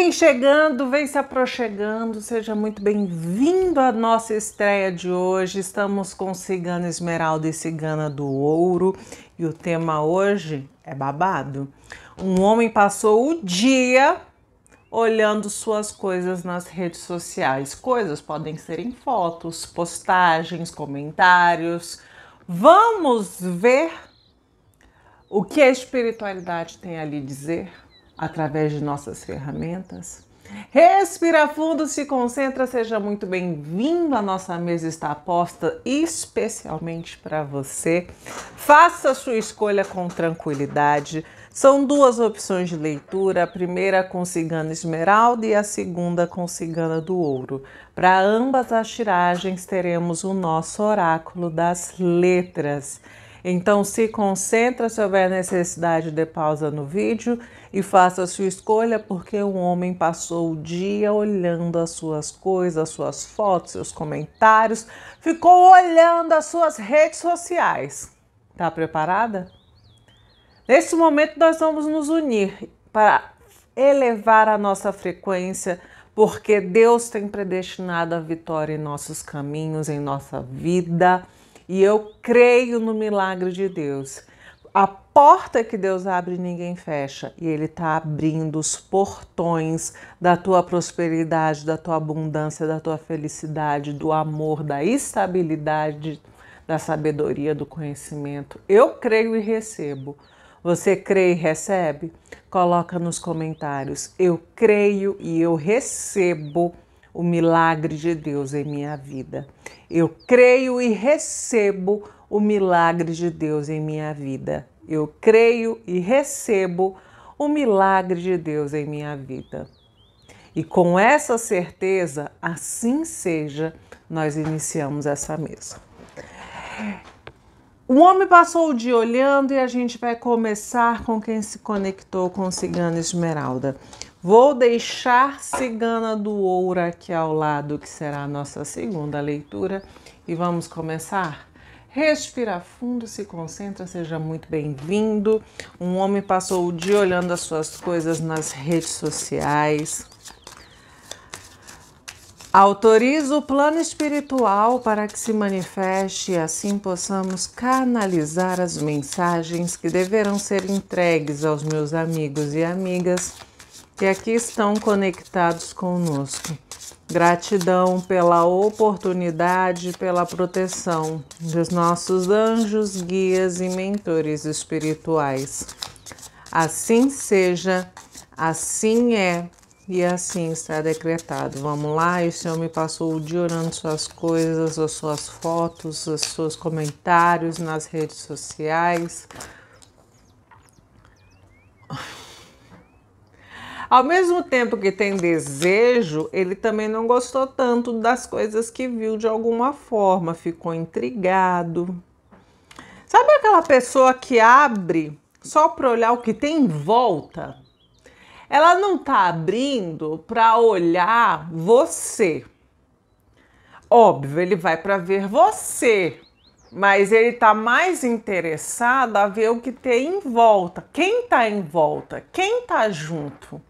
Vem chegando, vem se aproximando, seja muito bem-vindo à nossa estreia de hoje. Estamos com Cigana Esmeralda e Cigana do Ouro e o tema hoje é babado. Um homem passou o dia olhando suas coisas nas redes sociais. Coisas podem ser em fotos, postagens, comentários. Vamos ver o que a espiritualidade tem a lhe dizer através de nossas ferramentas. Respira fundo, se concentra, seja muito bem-vindo. A nossa mesa está posta especialmente para você. Faça a sua escolha com tranquilidade. São duas opções de leitura: a primeira com Cigana Esmeralda e a segunda com Cigana do Ouro. Para ambas as tiragens, teremos o nosso oráculo das letras. Então, se concentra se houver necessidade de pausa no vídeo e faça a sua escolha, porque o homem passou o dia olhando as suas coisas, as suas fotos, seus comentários, ficou olhando as suas redes sociais. Está preparada? Neste momento, nós vamos nos unir para elevar a nossa frequência, porque Deus tem predestinado a vitória em nossos caminhos, em nossa vida. E eu creio no milagre de Deus. A porta que Deus abre, ninguém fecha. E Ele está abrindo os portões da tua prosperidade, da tua abundância, da tua felicidade, do amor, da estabilidade, da sabedoria, do conhecimento. Eu creio e recebo. Você crê e recebe? Coloca nos comentários. Eu creio e eu recebo o milagre de Deus em minha vida. Eu creio e recebo o milagre de Deus em minha vida. Eu creio e recebo o milagre de Deus em minha vida. E com essa certeza, assim seja, nós iniciamos essa mesa. O homem passou o dia olhando e a gente vai começar com quem se conectou com Cigano Esmeralda. Vou deixar Cigana do Ouro aqui ao lado, que será a nossa segunda leitura, e vamos começar? Respira fundo, se concentra, seja muito bem-vindo. Um homem passou o dia olhando as suas coisas nas redes sociais. Autoriza o plano espiritual para que se manifeste e assim possamos canalizar as mensagens que deverão ser entregues aos meus amigos e amigas que aqui estão conectados conosco. Gratidão pela oportunidade, pela proteção dos nossos anjos, guias e mentores espirituais. Assim seja, assim é e assim está decretado. Vamos lá, esse homem passou o dia orando suas coisas, as suas fotos, os seus comentários nas redes sociais. Ao mesmo tempo que tem desejo, ele também não gostou tanto das coisas que viu de alguma forma, ficou intrigado. Sabe aquela pessoa que abre só para olhar o que tem em volta? Ela não tá abrindo para olhar você. Óbvio, ele vai para ver você, mas ele está mais interessado a ver o que tem em volta, quem está em volta, quem está junto.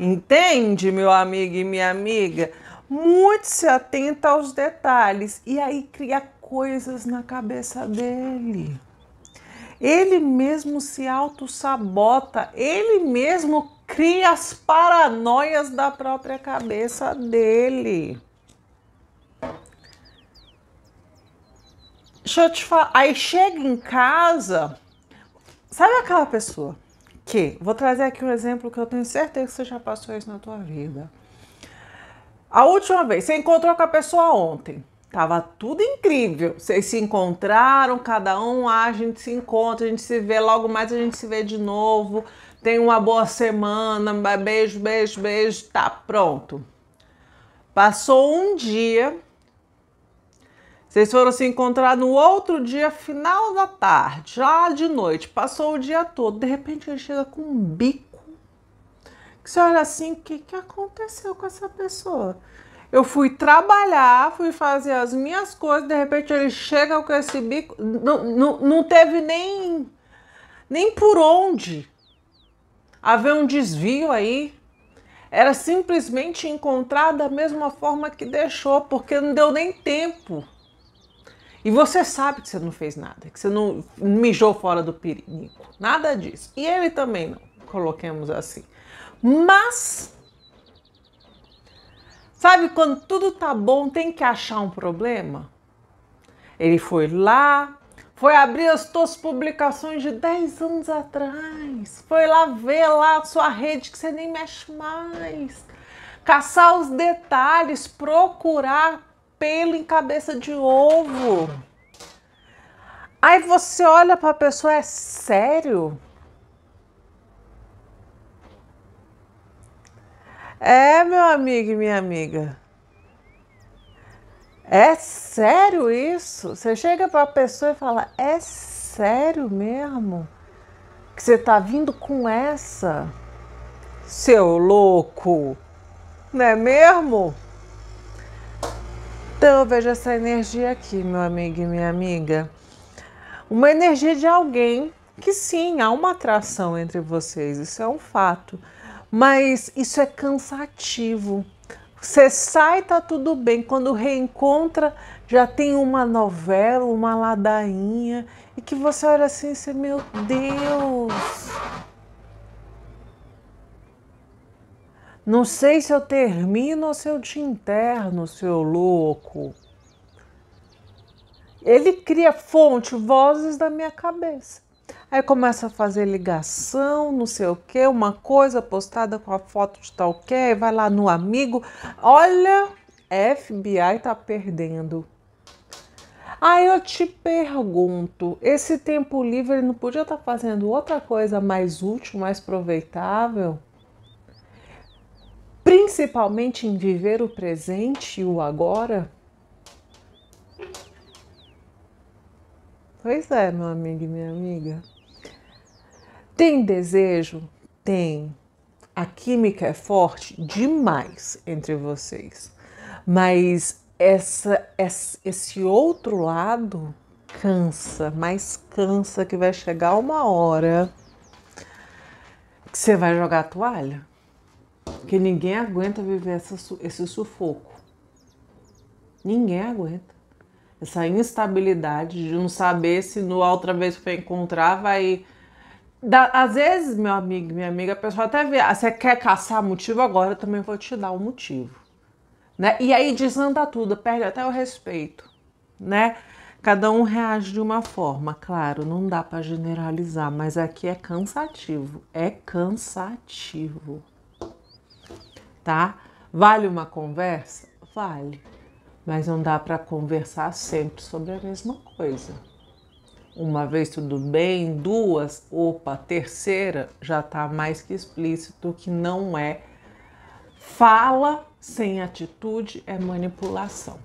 Entende, meu amigo e minha amiga? Muito se atenta aos detalhes e aí cria coisas na cabeça dele. Ele mesmo se auto-sabota, ele mesmo cria as paranoias da própria cabeça dele. Deixa eu te falar, aí chega em casa, sabe aquela pessoa que, vou trazer aqui um exemplo que eu tenho certeza que você já passou isso na tua vida. A última vez, você encontrou com a pessoa ontem, tava tudo incrível. Vocês se encontraram, cada um, ah, a gente se encontra, a gente se vê, logo mais a gente se vê de novo. Tem uma boa semana, beijo, beijo, beijo, tá pronto. Passou um dia, vocês foram se encontrar no outro dia, final da tarde, já de noite, passou o dia todo, de repente ele chega com um bico. Que você olha assim, o que, que aconteceu com essa pessoa? Eu fui trabalhar, fui fazer as minhas coisas, de repente ele chega com esse bico, não, não, não teve nem, nem por onde haver um desvio aí, era simplesmente encontrar da mesma forma que deixou, porque não deu nem tempo e você sabe que você não fez nada, que você não mijou fora do pirinico, nada disso. E ele também não, coloquemos assim. Mas, sabe quando tudo tá bom, tem que achar um problema? Ele foi lá, foi abrir as suas publicações de 10 anos atrás, foi lá ver lá a sua rede que você nem mexe mais, caçar os detalhes, procurar pelo em cabeça de ovo. Aí você olha para a pessoa, é sério? É, meu amigo e minha amiga. É sério isso? Você chega para a pessoa e fala: "É sério mesmo que você tá vindo com essa?" Seu louco. Não é mesmo? Então, veja essa energia aqui, meu amigo e minha amiga. Uma energia de alguém que sim, há uma atração entre vocês, isso é um fato. Mas isso é cansativo. Você sai, tá tudo bem. Quando reencontra, já tem uma novela, uma ladainha, e que você olha assim, diz, meu Deus, Não sei se eu termino ou se eu te interno, seu louco. Ele cria fonte, vozes da minha cabeça. Aí começa a fazer ligação, não sei o que, uma coisa postada com a foto de tal que, vai lá no amigo, olha, FBI tá perdendo. Aí eu te pergunto, esse tempo livre não podia estar tá fazendo outra coisa mais útil, mais proveitável? principalmente em viver o presente e o agora? Pois é, meu amigo e minha amiga. Tem desejo? Tem. A química é forte demais entre vocês. Mas essa, esse outro lado cansa, mas cansa que vai chegar uma hora que você vai jogar a toalha. Porque ninguém aguenta viver essa, esse sufoco. Ninguém aguenta. Essa instabilidade de não saber se no outra vez que for encontrar vai. Da, às vezes, meu amigo, minha amiga, a pessoa até vê, ah, você quer caçar motivo agora, eu também vou te dar o um motivo. Né? E aí desanda tudo, perde até o respeito, né? Cada um reage de uma forma, claro, não dá para generalizar, mas aqui é cansativo, é cansativo tá? Vale uma conversa? Vale. Mas não dá para conversar sempre sobre a mesma coisa. Uma vez tudo bem, duas, opa, terceira, já tá mais que explícito que não é. Fala sem atitude é manipulação,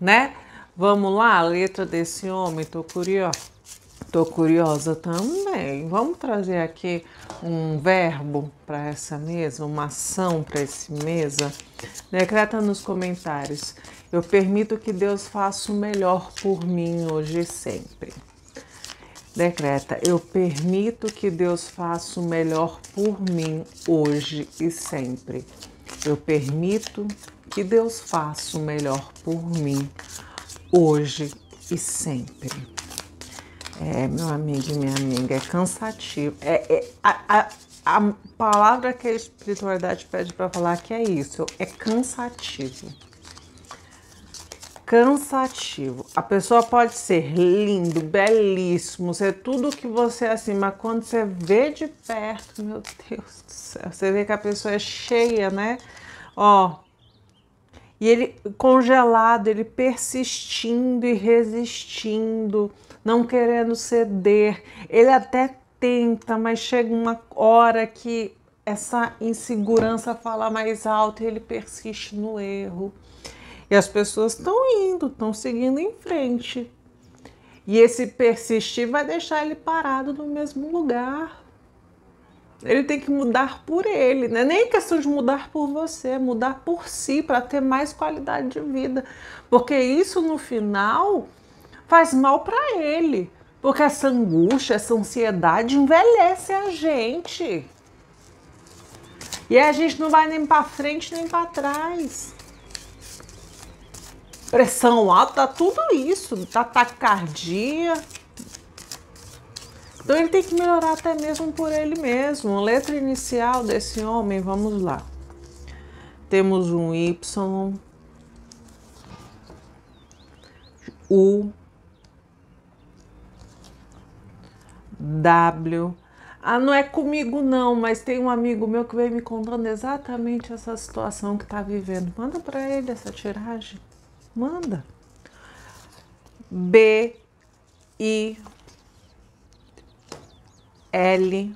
né? Vamos lá, a letra desse homem, tô curiosa. Tô curiosa também. Vamos trazer aqui um verbo para essa mesa, uma ação para esse mesa. Decreta nos comentários. Eu permito que Deus faça o melhor por mim hoje e sempre. Decreta, eu permito que Deus faça o melhor por mim hoje e sempre. Eu permito que Deus faça o melhor por mim hoje e sempre. É, meu amigo e minha amiga, é cansativo. É, é a, a, a, palavra que a espiritualidade pede para falar que é isso, é cansativo. Cansativo. A pessoa pode ser lindo, belíssimo, ser tudo que você é assim, mas quando você vê de perto, meu Deus do céu, você vê que a pessoa é cheia, né? Ó, e ele congelado, ele persistindo e resistindo, não querendo ceder. Ele até tenta, mas chega uma hora que essa insegurança fala mais alto e ele persiste no erro. E as pessoas estão indo, estão seguindo em frente. E esse persistir vai deixar ele parado no mesmo lugar ele tem que mudar por ele, né? Nem é questão de mudar por você, é mudar por si para ter mais qualidade de vida, porque isso no final faz mal para ele, porque essa angústia, essa ansiedade envelhece a gente. E a gente não vai nem para frente nem para trás. Pressão alta, tá tudo isso, tá taquicardia. Então ele tem que melhorar até mesmo por ele mesmo. A letra inicial desse homem, vamos lá. Temos um Y, U, W. Ah, não é comigo não, mas tem um amigo meu que veio me contando exatamente essa situação que está vivendo. Manda para ele essa tiragem. Manda. B I L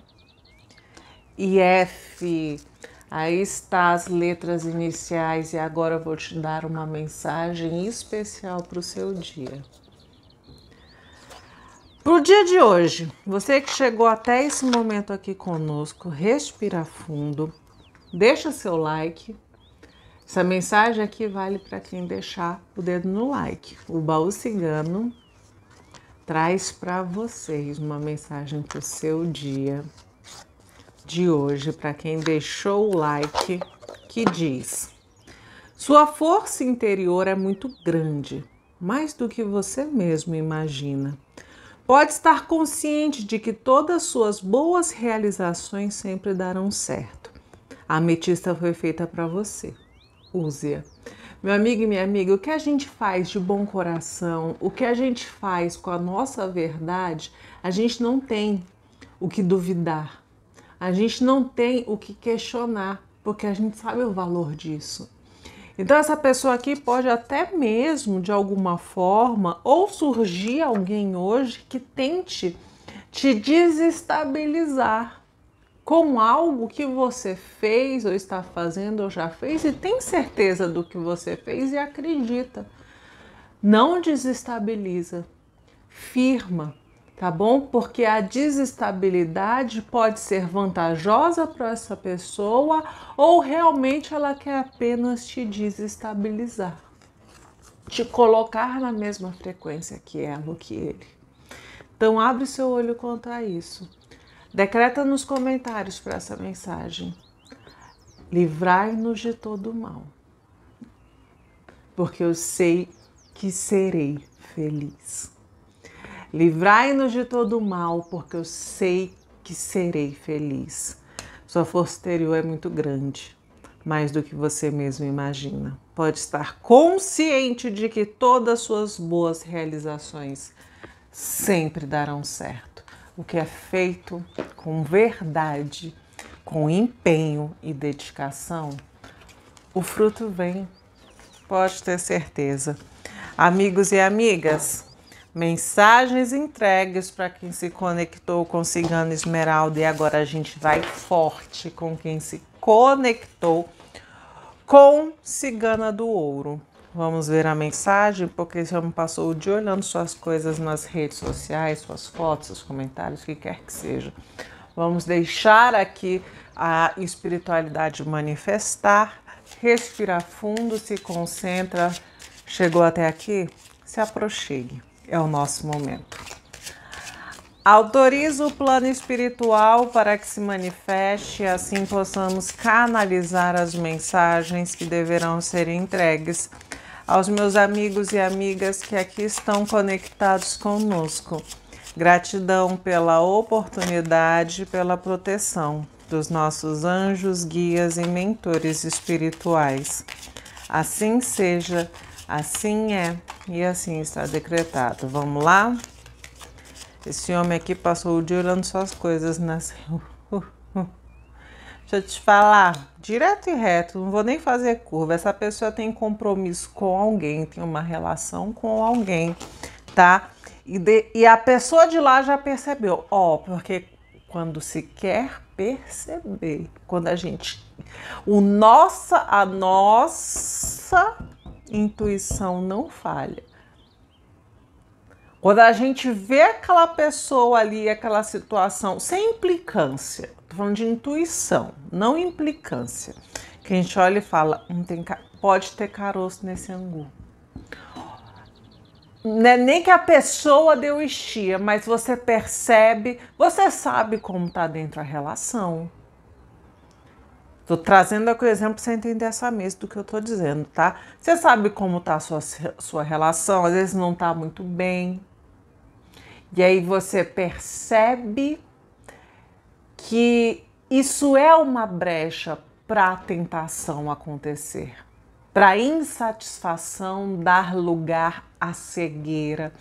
e F. Aí está as letras iniciais e agora vou te dar uma mensagem especial para o seu dia. Para o dia de hoje, você que chegou até esse momento aqui conosco, respira fundo, deixa seu like. Essa mensagem aqui vale para quem deixar o dedo no like. O baú cigano traz para vocês uma mensagem para o seu dia de hoje, para quem deixou o like, que diz: Sua força interior é muito grande, mais do que você mesmo imagina. Pode estar consciente de que todas suas boas realizações sempre darão certo. A ametista foi feita para você. Use-a. Meu amigo e minha amiga, o que a gente faz de bom coração, o que a gente faz com a nossa verdade, a gente não tem o que duvidar, a gente não tem o que questionar, porque a gente sabe o valor disso. Então, essa pessoa aqui pode até mesmo, de alguma forma, ou surgir alguém hoje que tente te desestabilizar com algo que você fez ou está fazendo ou já fez e tem certeza do que você fez e acredita. Não desestabiliza, firma, tá bom? Porque a desestabilidade pode ser vantajosa para essa pessoa ou realmente ela quer apenas te desestabilizar, te colocar na mesma frequência que ela ou que ele. Então abre seu olho quanto a isso Decreta nos comentários para essa mensagem. Livrai-nos de todo mal, porque eu sei que serei feliz. Livrai-nos de todo mal, porque eu sei que serei feliz. Sua força exterior é muito grande, mais do que você mesmo imagina. Pode estar consciente de que todas suas boas realizações sempre darão certo o que é feito com verdade, com empenho e dedicação, o fruto vem, pode ter certeza. Amigos e amigas, mensagens entregues para quem se conectou com Cigana Esmeralda e agora a gente vai forte com quem se conectou com Cigana do Ouro. Vamos ver a mensagem, porque já me passou o dia olhando suas coisas nas redes sociais, suas fotos, seus comentários, o que quer que seja. Vamos deixar aqui a espiritualidade manifestar, respira fundo, se concentra. Chegou até aqui? Se aproxime, é o nosso momento. Autoriza o plano espiritual para que se manifeste, assim possamos canalizar as mensagens que deverão ser entregues aos meus amigos e amigas que aqui estão conectados conosco. Gratidão pela oportunidade, pela proteção dos nossos anjos, guias e mentores espirituais. Assim seja, assim é e assim está decretado. Vamos lá? Esse homem aqui passou o dia olhando suas coisas, nasceu. Deixa eu te falar, direto e reto, não vou nem fazer curva. Essa pessoa tem compromisso com alguém, tem uma relação com alguém, tá? E, de, e a pessoa de lá já percebeu, ó, oh, porque quando se quer perceber, quando a gente, o nossa, a nossa intuição não falha. Quando a gente vê aquela pessoa ali, aquela situação, sem implicância, Tô falando de intuição, não implicância. Que a gente olha e fala, hum, tem, pode ter caroço nesse angu. É nem que a pessoa deu estia, mas você percebe, você sabe como tá dentro a relação. Tô trazendo aqui o exemplo pra você entender essa mesa do que eu tô dizendo, tá? Você sabe como tá a sua, sua relação, às vezes não tá muito bem. E aí você percebe que isso é uma brecha para a tentação acontecer, para a insatisfação dar lugar à cegueira,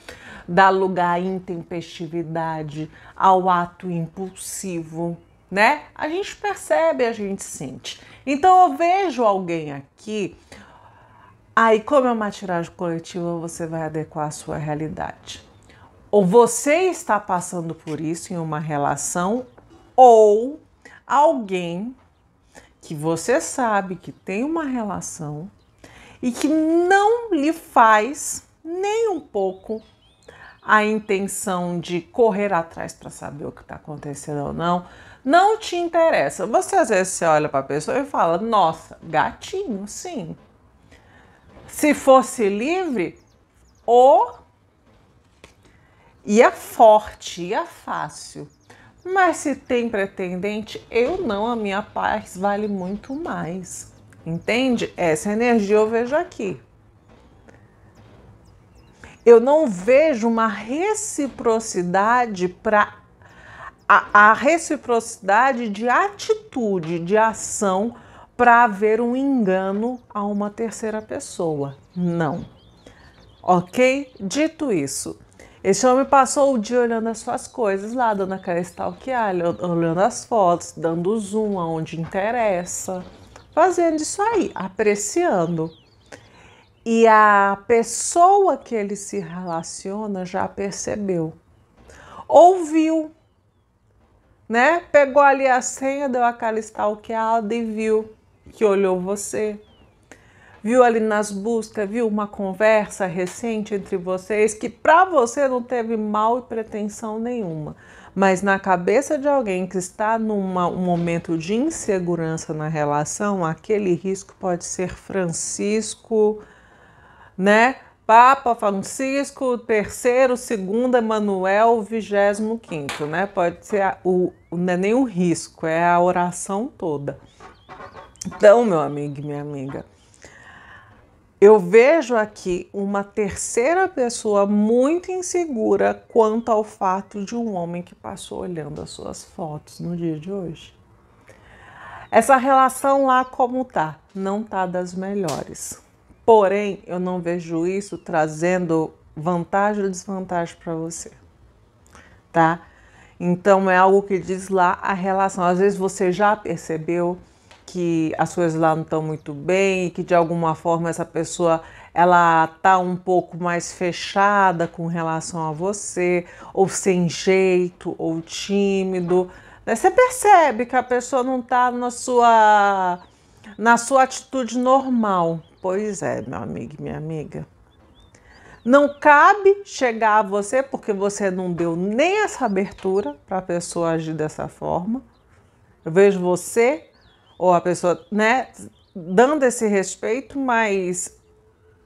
dar lugar à intempestividade, ao ato impulsivo, né? A gente percebe, a gente sente. Então eu vejo alguém aqui, aí como é uma tiragem coletiva, você vai adequar a sua realidade. Ou você está passando por isso em uma relação ou alguém que você sabe que tem uma relação e que não lhe faz nem um pouco a intenção de correr atrás para saber o que está acontecendo ou não, não te interessa. Você às vezes você olha para a pessoa e fala: Nossa, gatinho, sim. Se fosse livre, o é forte, é fácil. Mas se tem pretendente, eu não, a minha paz vale muito mais. Entende? Essa é energia eu vejo aqui. Eu não vejo uma reciprocidade para a, a, reciprocidade de atitude, de ação para haver um engano a uma terceira pessoa. Não. Ok? Dito isso, esse homem passou o dia olhando as suas coisas lá, dando aquela stalkeada, olhando as fotos, dando zoom aonde interessa, fazendo isso aí, apreciando. E a pessoa que ele se relaciona já percebeu, ouviu, né? Pegou ali a senha, deu aquela stalkeada e viu que olhou você, viu ali nas buscas, viu uma conversa recente entre vocês que para você não teve mal e pretensão nenhuma, mas na cabeça de alguém que está num um momento de insegurança na relação, aquele risco pode ser Francisco, né? Papa Francisco, terceiro, segunda, Manuel, vigésimo quinto, né? Pode ser o não é nem o risco, é a oração toda. Então, meu amigo e minha amiga, eu vejo aqui uma terceira pessoa muito insegura quanto ao fato de um homem que passou olhando as suas fotos no dia de hoje. Essa relação lá como tá, não tá das melhores. Porém, eu não vejo isso trazendo vantagem ou desvantagem para você. Tá? Então é algo que diz lá a relação. Às vezes você já percebeu, que as coisas lá não estão muito bem e que de alguma forma essa pessoa ela tá um pouco mais fechada com relação a você, ou sem jeito, ou tímido. Né? Você percebe que a pessoa não está na sua na sua atitude normal. Pois é, meu amigo e minha amiga. Não cabe chegar a você porque você não deu nem essa abertura para a pessoa agir dessa forma. Eu vejo você ou a pessoa, né, dando esse respeito, mas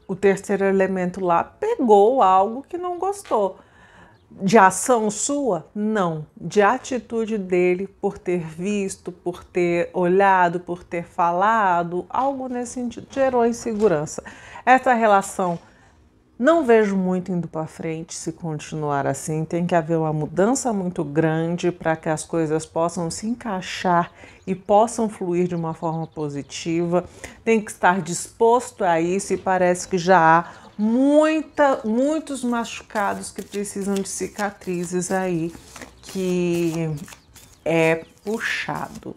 o terceiro elemento lá pegou algo que não gostou. De ação sua? Não. De atitude dele por ter visto, por ter olhado, por ter falado, algo nesse sentido. Gerou insegurança. Essa relação não vejo muito indo para frente se continuar assim. Tem que haver uma mudança muito grande para que as coisas possam se encaixar e possam fluir de uma forma positiva. Tem que estar disposto a isso e parece que já há muita, muitos machucados que precisam de cicatrizes aí que é puxado.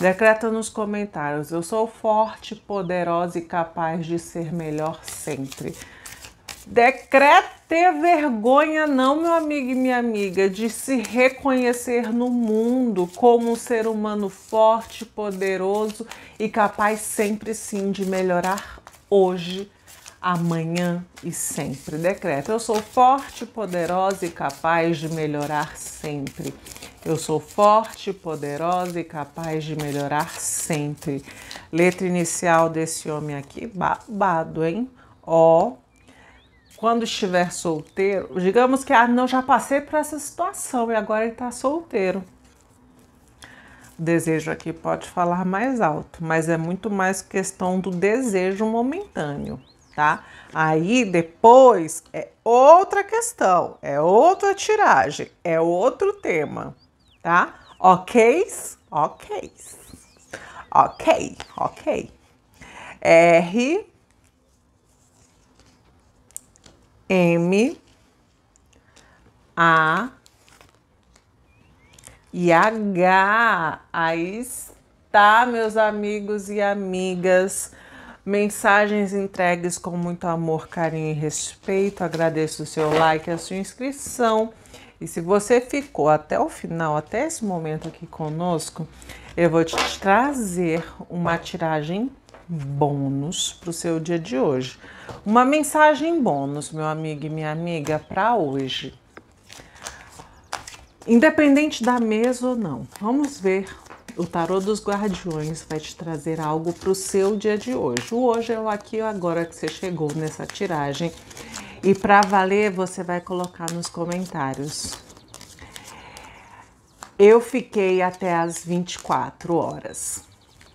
Decreta nos comentários: eu sou forte, poderosa e capaz de ser melhor sempre. Decreta ter vergonha, não, meu amigo e minha amiga, de se reconhecer no mundo como um ser humano forte, poderoso e capaz sempre sim de melhorar hoje, amanhã e sempre. Decreta: eu sou forte, poderosa e capaz de melhorar sempre. Eu sou forte, poderosa e capaz de melhorar sempre. Letra inicial desse homem aqui, babado, hein? Ó quando estiver solteiro, digamos que ah, não já passei por essa situação e agora ele está solteiro. O desejo aqui pode falar mais alto, mas é muito mais questão do desejo momentâneo, tá? Aí depois é outra questão, é outra tiragem, é outro tema, tá? Ok? Ok. Ok, ok. R M, A e H. Aí está, meus amigos e amigas. Mensagens entregues com muito amor, carinho e respeito. Agradeço o seu like, a sua inscrição. E se você ficou até o final, até esse momento aqui conosco, eu vou te trazer uma tiragem bônus para o seu dia de hoje. Uma mensagem bônus, meu amigo e minha amiga, para hoje. Independente da mesa ou não, vamos ver. O tarô dos guardiões vai te trazer algo para o seu dia de hoje. O hoje é o aqui e agora que você chegou nessa tiragem. E para valer, você vai colocar nos comentários. Eu fiquei até as 24 horas.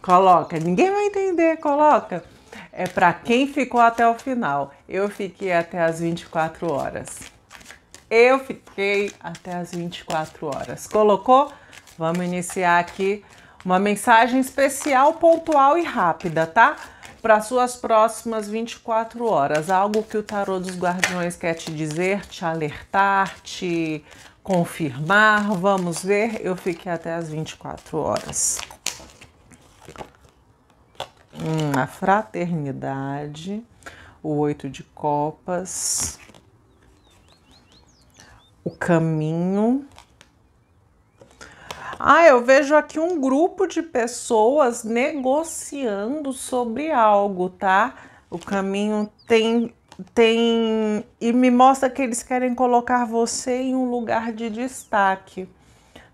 Coloca, ninguém vai entender, coloca. É para quem ficou até o final. Eu fiquei até as 24 horas. Eu fiquei até as 24 horas. Colocou? Vamos iniciar aqui uma mensagem especial, pontual e rápida, tá? Para suas próximas 24 horas, algo que o tarô dos guardiões quer te dizer, te alertar, te confirmar. Vamos ver. Eu fiquei até as 24 horas. Hum, a fraternidade, o oito de copas, o caminho. Ah, eu vejo aqui um grupo de pessoas negociando sobre algo, tá? O caminho tem tem e me mostra que eles querem colocar você em um lugar de destaque,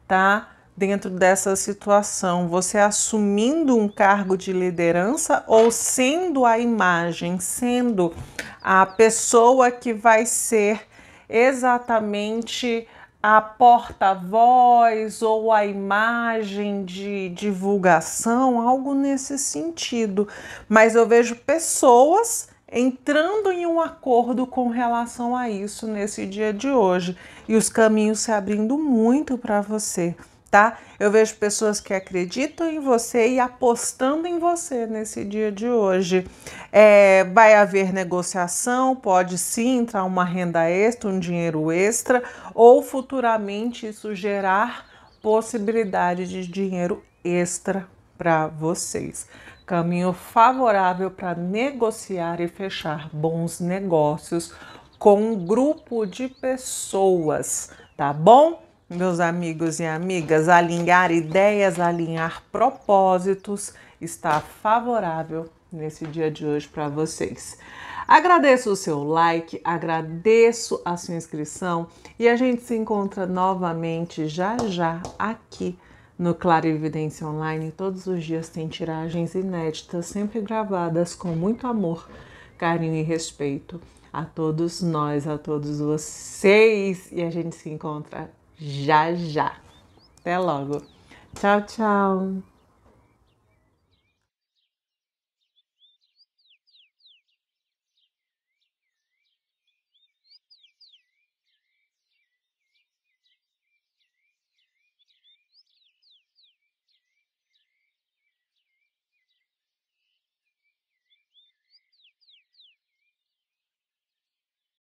tá? dentro dessa situação? Você assumindo um cargo de liderança ou sendo a imagem, sendo a pessoa que vai ser exatamente a porta-voz ou a imagem de divulgação, algo nesse sentido. Mas eu vejo pessoas entrando em um acordo com relação a isso nesse dia de hoje e os caminhos se abrindo muito para você tá? Eu vejo pessoas que acreditam em você e apostando em você nesse dia de hoje. É, vai haver negociação, pode sim entrar uma renda extra, um dinheiro extra, ou futuramente isso gerar possibilidade de dinheiro extra para vocês. Caminho favorável para negociar e fechar bons negócios com um grupo de pessoas, tá bom? meus amigos e amigas, alinhar ideias, alinhar propósitos está favorável nesse dia de hoje para vocês. Agradeço o seu like, agradeço a sua inscrição e a gente se encontra novamente já já aqui no Clarividência Online. Todos os dias tem tiragens inéditas, sempre gravadas com muito amor, carinho e respeito a todos nós, a todos vocês. E a gente se encontra já já. Até logo. Tchau, tchau.